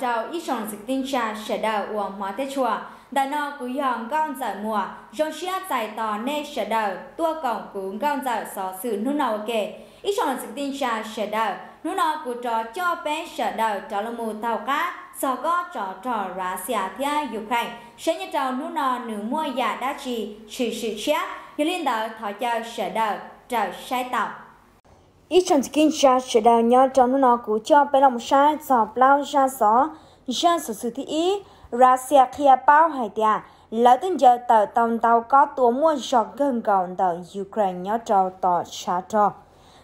ở ít sòng dịch tinh trà sẽ đào của hóa tế chùa đã nó cứ hòn con giải mùa rồi chia giải tò nê sẽ đào tua cổng cứ con giải xó sự nút nào kể ít sòng dịch tinh trà sẽ đào nút nào cứ trò cho bé sẽ đào trò là một tàu cá sau có trò trò ra xia à thia dục hành sẽ nhớ trò nút nào nửa mua giả đa trì chỉ sự chia yêu liên đạo thọ chơi sẽ đào trở sai tàu ít trong kinh cha sẽ đào nhau trong nó cú cho bên lòng sai sọp lao ra gió ra sự sự thi ý ra xe kia à bao hải tia lão tên giờ tờ tàu tàu có tua mua giọt gần gọn tờ Ukraine nhau trâu tờ xa trò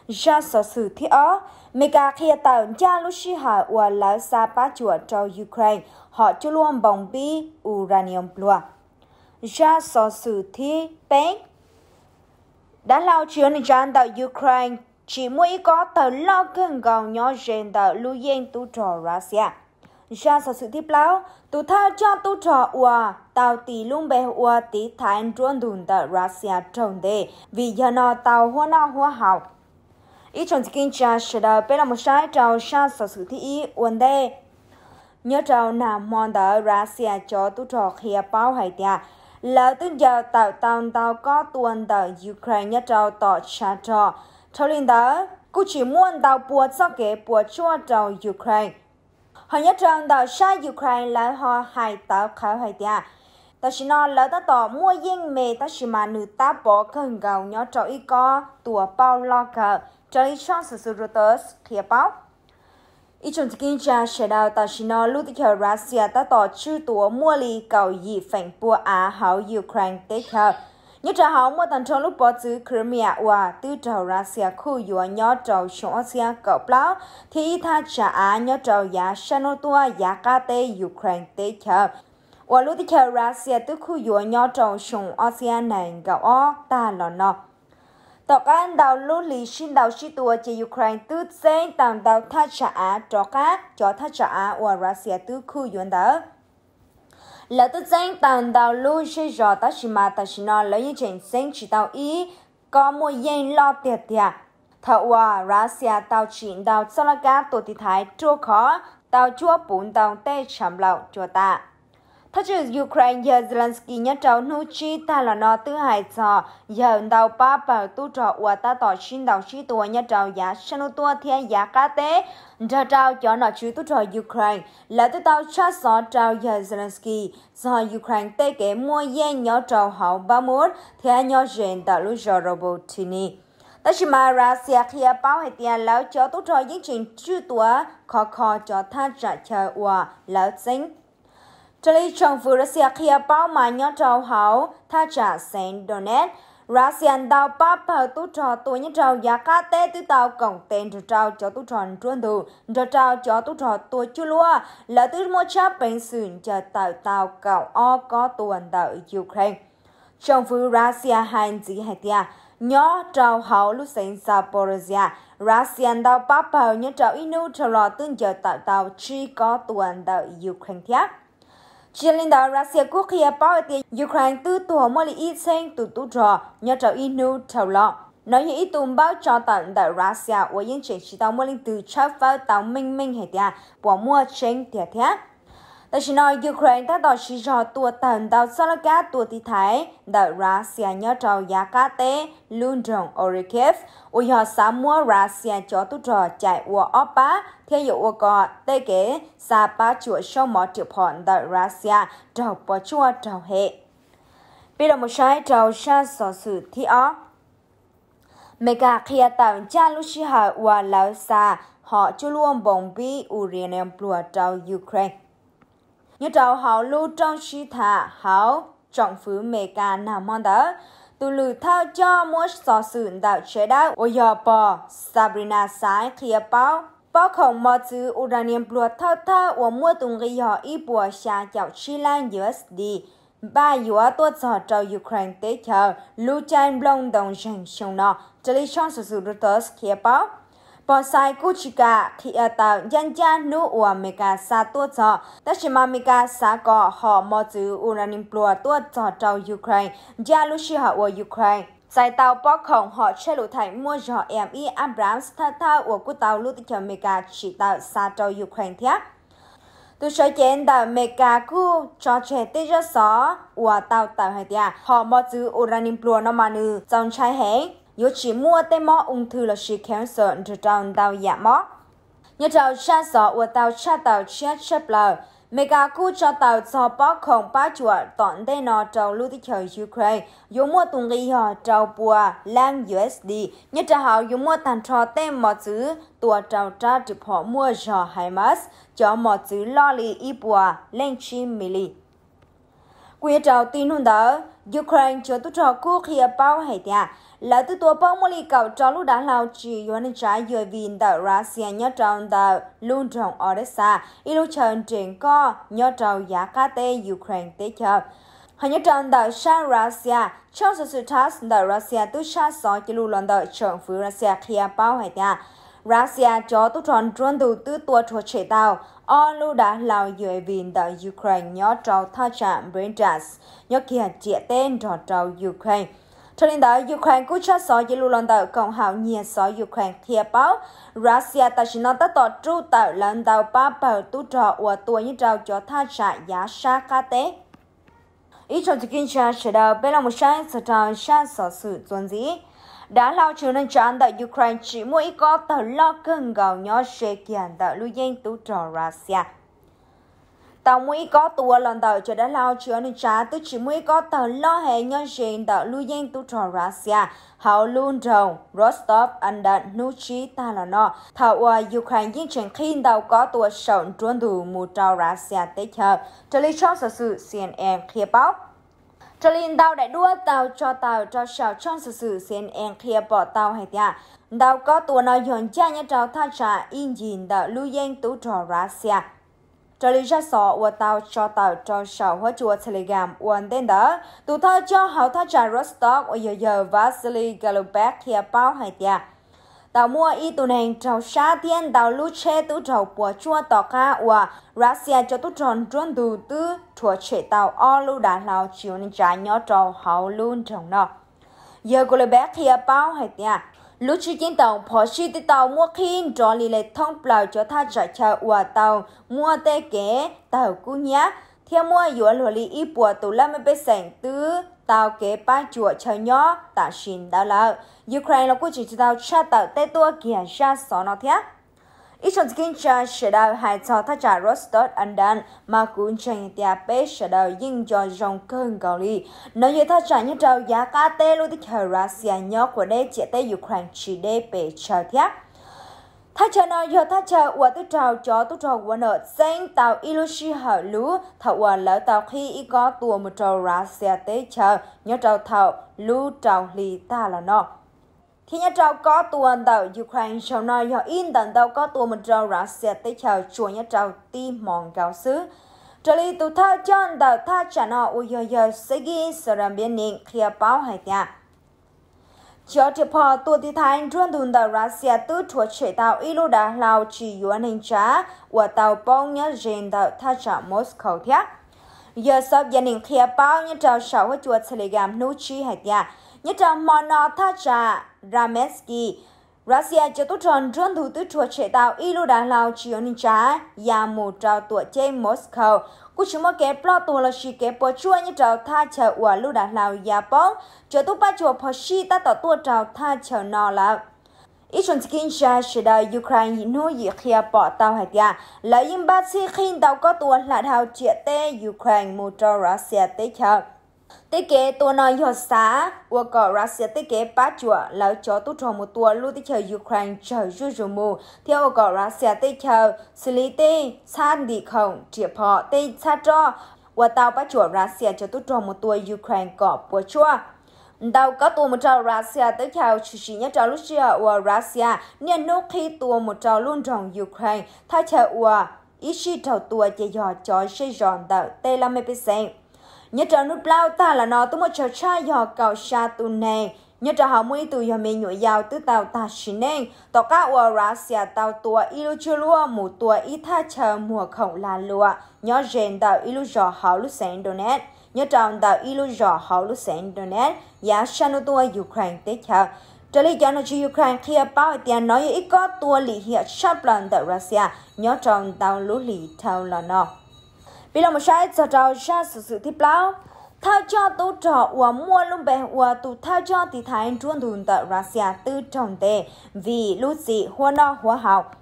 ra sự sự thi ó mẹ cả kia tàu cha lúc xí hạ và lão xa bá chùa trâu Ukraine họ cho luôn bóng bi uranium plua ra sự sự thi bánh đã lao chuyến đến tàu Ukraine chỉ mỗi có tờ lo gần gào nhỏ rèn tờ lưu yên tu trò ra xe. Ra sở sự tiếp lão, tu thao cho tu trò ua, tàu tì lung bè ua tí thái anh truân đùn tờ ra xe trồng đề, vì giờ nó tàu hoa nó hoa học. Ý chồng kinh trà sẽ đờ bê là một sai trào xa sở sự thi ý uần đề. Nhớ trào nà mòn tờ ra xe cho tu trò khía bao hải tìa, là tư giờ tàu tàu tàu có tuần tờ Ukraine nhất trào tỏ xa trò, cho nên đó cô chỉ muốn đào bùa cho kế bùa cho đầu Ukraine. Họ nhất rằng đào sai Ukraine là họ hại tạo khai hại địa. Đó là nó lỡ ta tỏ mua yên mê ta chỉ mà nữ ta bỏ cần gạo nhỏ cho y có tùa bao lo cờ cho y cho sự sự rô tớ khía báo. ý trong tình kinh trang sẽ đào ta chỉ nó lưu tích Russia ta tỏ chư tùa mua lì cầu dị phản bùa á hảo Ukraine tế theo như trả hậu mua tần trong lúc bỏ chữ Crimea và tư trầu ra xe khu dùa nhớ trầu xuống xe cậu lão thì tha trả á nhớ trầu giá sano tua giá ca tê Ukraine tê chờ và lúc thì chờ ra xe tư khu dùa nhớ trầu xuống xe này gạo ó ta lò nọ tàu can đào lũ lì xin đào xí tua chế Ukraine tư tên tạm đào tha trả á cho cá cho tha trả á và Russia tư khu dùa đó là tự danh tàn đào lui chơi rõ ta chỉ mà ta chỉ nó lấy những chuyện sinh chỉ tàu ý có một yên lo tiệt tiệt à. thảo hòa Russia tàu chuyện tao sau là tổ thị thái chua khó tàu chua bún tàu tê chấm lậu cho ta Thất trừ Ukraine Zelensky nhất cháu nụ chi ta là nó thứ hai cho giờ đầu ba bảo tu trò của ta tỏ xin đầu chi tùa nhất cháu giá sân tua thiên giá cá tế. Giờ cháu cho nó chú tu trò Ukraine, là tư tao cha xó cháu giờ Zelensky, do Ukraine tê kế mua yên nhỏ cháu hậu ba mốt, thiên nhỏ rèn tạo lưu rõ rô bồ tini. Ta chỉ mà ra xe khía báo hệ tiền lão cho tu trò diễn trình chưa tua khó khó cho ta trả chờ hòa lão chính Trời trong vừa Russia kia bao mà nhỏ trâu hảo, tha trả sen Donetsk. russia đào bắp bờ tu trò tuổi nhỏ trâu giá cá tê tu tàu cổng tên tu trâu cho tu tròn truân thù, cho trâu cho tu trò tuổi chú lúa, là tu mua chá bệnh sườn cho tàu tàu cậu o có tuần tàu Ukraine. Trong vừa Russia hành dĩ hạt tia, nhỏ trâu hảo lúc sinh Zaporizhia, russia đào bắp bờ nhỏ trâu inu trâu lò tương cho tàu tàu chỉ có tuần tàu Ukraine thiếc. Chiến lãnh đạo Russia quốc kia bảo vệ Ukraine tư tù mô lý y sinh tù tù trò nhờ trò y nụ trò lọ. Nói như ý tùm báo cho tận tại Russia và yên trình chỉ tàu mô linh từ chấp vào tàu minh minh hệ tìa bỏ mua chênh tìa thét. Tại sao nói Ukraine đã đòi sử dụng tua tần đào sau tua tí thái, đã Russia nhớ trò giá cá tế, luôn rộng Orikiev, ủ dọ xa mua Russia cho tu trò chạy ua ốc theo dụ ua gọ, tê kế, xa bá chùa sâu mỏ triệu phọn đã Russia trò bỏ chua trò hệ. Bây giờ một sai trò xa sở sự thi ốc. Mẹ khi tạo cha lúc xí hạ ua xa, họ chú luôn bồng bí ủ riêng em Ukraine nhớ trâu hậu lưu trong chi thả hậu trọng phứ mê ca nào mong đó tụ lử thao cho mua sò sự đạo chế đạo ô giờ bò Sabrina sáng kia bao bao không mơ chữ uranium bùa thao thao ô mua tùng gây họ y bùa xa chào chi lan USD ba yếu tố cho trâu Ukraine tế chờ lưu tranh blong đồng dành sông nọ trở chọn sử dụng sự Reuters kia bao ပေါ်ဆိုင်ကုချီอาီအတာရန်ချာနူအဝမေาာစာတောตျတရှိမမေကာစกကဟောမောอျူအူရန်ပလောတောချတောင်ယူကရိန်းဂျာလူရှိဟာဝယူကရိန်းสายเตาปอกของหอเชลุไทยมัวจอเอ็มอีอัมบรามส์ท่าท่าอวกุเตาลุติเอเมกาชิตาซาโตยูเครนเทียตัวช่ยเจนเตาเมกากู้จอเชติจสออวเตาเตาเฮียหอมอจืออุรานิมปลัวนมานือจองชายเฮ yếu chỉ mua tê mó ung thư là she cancer từ trong đau dạ mó. Nhớ trào cha sọ của tàu cha tàu chết chép lờ, mẹ gà cho tàu cho bó không bá chùa tọn tê nọ trào lưu tí Ukraine, yếu mua tùng ghi hò trào bùa lang USD, nhớ trào hào yếu mua tàn trò tê mọ chữ tùa trào tra trực họ mua giò hay mất, cho mọ chữ lo lì lên chi mì lì quy trào tin nôn đó Ukraine cho tôi trò quốc kia bao hệ thia à? là tôi tua bao mô lì cầu trò lúc đã lao chỉ yon trả dời vì tờ Russia nhớ trào tờ luôn tròn Odessa ilu tròn triển co nhớ trào giá cá tê Ukraine tế chờ hãy nhớ tròn tờ sa Russia trong sự sự thác tờ Russia tôi sa sọ chỉ lưu lần tờ trưởng phứ Russia kia bao hệ thia à? Russia cho tu tròn trôn đầu tư tua cho chế tạo, o lưu đã lao dưới viên đạo Ukraine nhó trâu tha chạm Brindras, nhó kia chia tên trò trâu Ukraine. Cho nên đó, Ukraine cũng cho số dữ lưu lần đầu cộng hảo nhiên số Ukraine thiệp báo. Russia ta chỉ nói tất tỏ trụ tạo lần đầu ba bầu tu trò của tuổi như trâu cho tha trả giá xa ca tế. Ý trong thực kinh trả trở đầu, bên là một sáng sở trò sáng sở sự tuần dĩ đã lao chữ nên chán tại Ukraine chỉ mỗi có tờ lo cơn gạo nhỏ sẽ kiện tại lưu danh tù trò Russia. Tàu mũi có tùa lần tàu cho đã lao chứa nên trả tới chỉ mũi có tờ lo hệ nhân diện tàu lưu danh tù trò Russia. Hào luôn đầu Rostov, anh đã nụ trí ta là nó. Thảo ở Ukraine diễn trình khi tàu có tùa sổng trốn đủ mù trò Russia tới chờ. Trở lý trong sở sự CNN khi báo cho nên tao đã đua tao cho tao cho sào trong sự sự sen en kia bỏ tao hay tia tao có tù nào dọn cha nhà tao tha trả in dìn tàu lưu yên tú trò ra xe cho lên ra sổ của tao cho tao cho sào hóa chùa telegram uẩn đến đó tù tha cho hậu tha trả rostock và giờ giờ vasily galopek kia bao hay tia tàu mua y tù nền trầu xa thiên tàu lũ chê tú trầu bùa chua tỏ ca và Russia cho tú tròn trốn đủ tư chua chế tàu o lũ đã lao chiều nên trái nhỏ trầu hậu luôn trong nọ. Giờ cô lấy bé kia bao hay tiền lúc chỉ kiến tàu phó sĩ thì tàu mua kinh cho lì lệ thông plau cho tha trả chờ ủa tàu mua tê kế tàu cú nhá theo mua yếu lùa lì ít bùa tù lâm bê sảnh tứ tao kế ba chùa chờ nhỏ ta xin đau lợ Ukraine là quốc chỉ tao cha tờ tê tua kìa ra xó nó thiá ít trong kinh cha sẽ đào hai cho thắt trả Rostov ăn đàn mà cũng chẳng tia bé sẽ đào yên cho dòng cơn gạo ly nói như thắt trả như trâu giá cá tê luôn thì khởi Russia nhỏ của đây chỉ tê Ukraine chỉ để bể chờ thiá Thái chờ nói giờ thái chờ và tôi trào cho tôi trào và nợ xanh tàu ilushi hở lú thảo và lỡ tàu khi có tùa một trào ra xe tế chờ nhớ trào thảo lú trào lì ta là nó khi nhà trào có tùa tàu Ukraine sau nói giờ in tận tàu có tùa một trào ra xe tới chờ chùa nhà trào ti mòn gạo xứ trở lại tụ thao cho anh tàu thao trả nọ u giờ giờ sẽ ghi sờ rằm biến niệm khi báo hay tiệm cho tiếp họ tổ tí thái truyền thùn tàu Russia tư thuộc chế tạo y lô đà lao chỉ yuan hình trá và tàu bóng nhớ trên tàu thá trả Moscow thiác. Giờ sắp gia đình khía bao nhớ trào sáu hả chuột telegram nụ chi hạt nhà. Nhớ tàu mò nọ thá trả Rameski. Russia cho tốt tròn truyền thù từ thuộc chạy tàu y lô lao chỉ yuan hình trá và một tàu tuổi trên Moscow cú chúng mơ kế blo tù là chỉ kế bó chua như trào tha chờ ua lưu đã lào giá bóng chờ tu ba chùa bó sĩ ta tạo tua trào tha chờ nọ là ít chuẩn chỉ kinh ra sẽ đào Ukraine nô dịch gì khi bỏ tàu hạt gà là yên bác sĩ khi tàu có tua là tàu chia tê Ukraine một trò Russia tê chờ tế kế tua nó yo xá và có Russia tế kế bắt chùa lỡ cho tu trò một tua lưu tế chờ Ukraine chờ ru ru mù theo có Russia tế chờ xử lý tế san đi không triệt họ tế xa cho và tàu ba chùa Russia cho tu trò một tua Ukraine có bùa chùa đâu có tua một trò Russia tới chào chủ sĩ nhất trò Russia và Russia nên nô khi tua một trò luôn trong Ukraine thay chờ và ít chi trò tua chỉ dò cho xây dọn tờ tê là mấy percent nhất trở nút lao ta là nó tôi một trò trai dò cầu xa tu nè nhớ trở họ mới tu dò mình nhụy giàu tư tàu ta xí nè tỏ cá ua ra xìa tàu tua ilu chưa lúa mù tua ít tha chờ mùa khổng là lúa nhớ rèn tàu ilu dò họ lúc sáng đồ nét nhớ trọng tàu ilu dò họ lúc sáng đồ nét giá xa nô tua Ukraine tế chờ trở lý cho nó chỉ Ukraine khi bao tiền nói ít có tua lì hiện sắp lần tàu Russia nhớ trọng tàu lũ lì tàu là nó vì là một sai cho trao ra sự sự tiếp lao thao cho tu trọ của mua luôn bè của tu thao cho thì thái chuông thùn tại Russia tư trọng tệ vì lúc gì hoa no hoa học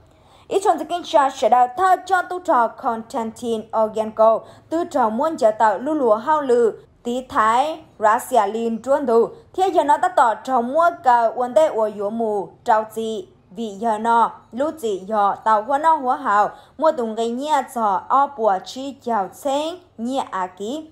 ít trong thời gian cha sẽ đào thao cho tu trọ Konstantin Orgenko tư trọ muốn trở tạo lưu lúa hao lử tí thái Russia liên chuông thù thế giờ nó đã tỏ trọ mua cả vấn đề của yếu mù trao gì vì giờ nọ lúc gì giờ tàu hoa nó hoa hào mua tùng gây nhia giờ o bùa chi chào sen nhia à ký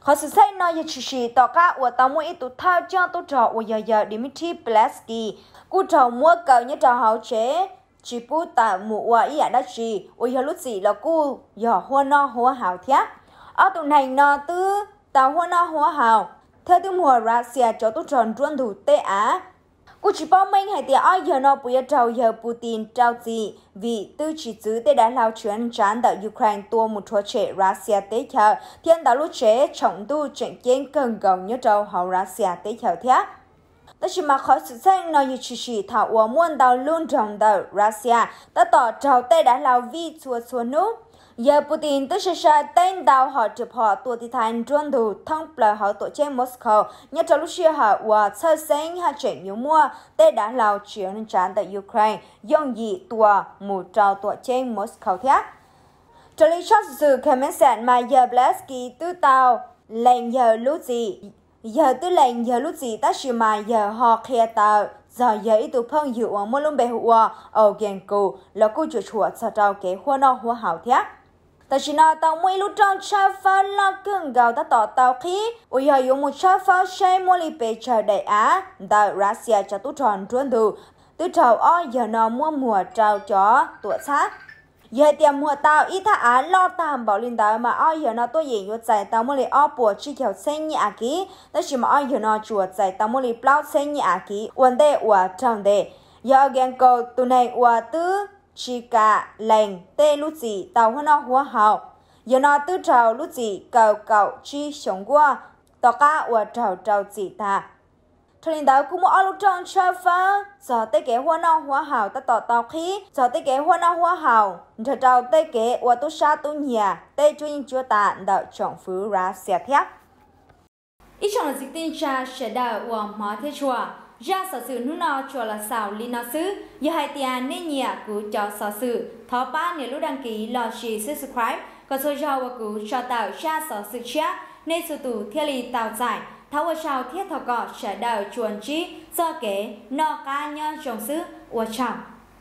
khó sự sách nó giờ chỉ chỉ tàu cá của tàu mua ít tụ thao cho tụ trò của giờ giờ Dmitry Plesky cú trò mua cầu như trò hậu chế chỉ bu tà mù hoa ý à đã chỉ của giờ lúc gì là cú giờ hoa no hoa hào thiáp ở tụ này nó tư tàu hoa no hoa hào theo tư mùa Russia cho tụ tròn ruôn thủ tê á Cô chỉ bao mình hãy tiền ai giờ nó bây giờ giờ Putin trao gì vì từ chỉ dưới để đã lao chuyển trán ở Ukraine tua một thua chế Russia tế chờ thiên đã lúc chế trọng tu chuyện chiến cần gồng nhớ trâu hậu Russia tế chờ thế. Tất chỉ mà khỏi sự xanh nó như chỉ chỉ thảo ua muôn đào luôn trong đầu Russia đã tỏ trào tế đã lao vi chùa chua nước giờ Putin tức sẽ sai tên đào họ chụp họ tuổi thì thành trung đủ thông là họ tổ chức Moscow nhất trong lúc xưa họ và sơ sinh hạ chuyển nhiều mua tê đã lao chuyển tràn tại Ukraine dòng dị tòa mù trào tổ chức Moscow thiết. Trở lý cho sự khả mến sản mà giờ Blasky tư tàu lệnh giờ lúc gì giờ tư lệnh giờ lúc gì ta chỉ mà giờ họ khía tàu giờ giờ ít tụ phong dự ở môn lung bè hụa ở gen cụ là cô chủ chuột sao trao kế hoa no hoa hảo thiết ta chỉ nói tàu mui lúc trong cha phá lo cưng gào ta tàu khí ui hờ dùng một cha phá xe mua lì bề chờ á ta Russia cho tu tròn trốn thù tu trầu o giờ nó mua mùa trào chó tụa xác giờ tiệm mùa tàu ít thà á lo tạm bảo linh tàu mà o giờ nó tôi dễ nhốt giải tàu mua lì o bùa chi kiểu xanh nhị à kí ta chỉ mà o giờ nó chuột giải tàu mua lì bao xanh nhị à kí uẩn đề uẩn tròn đề giờ gian cầu tụ này uẩn tứ chỉ cả lành tê lúc gì tàu hoa nó hoa hậu giờ nó tư trào lúc gì cầu cầu chi sống qua tàu cá và trào trào gì ta thời hiện đại cũng mua lúc trong chơi phá giờ tê kế hoa nó hoa hậu ta tỏ tàu khí giờ tê kế hoa nó hoa hậu giờ trào tê kế và tu sa tu nhà tê chuyên chúa ta đợi chọn phứ ra xe thép ít trong là dịch tin cha sẽ đợi và mở thế chùa ra sở sự nu nọ cho là xào li nọ xứ giờ hai tia nên nhà cứ cho sở sự thọ ba nếu lúc đăng ký lò chỉ subscribe còn số cho và cứ cho tạo ra sở sự chia nên sự tủ thiên lý tạo giải tháo và sao thiết thọ cọ sẽ đào chuồn chi do kế nọ ca nhân trồng xứ uo trọng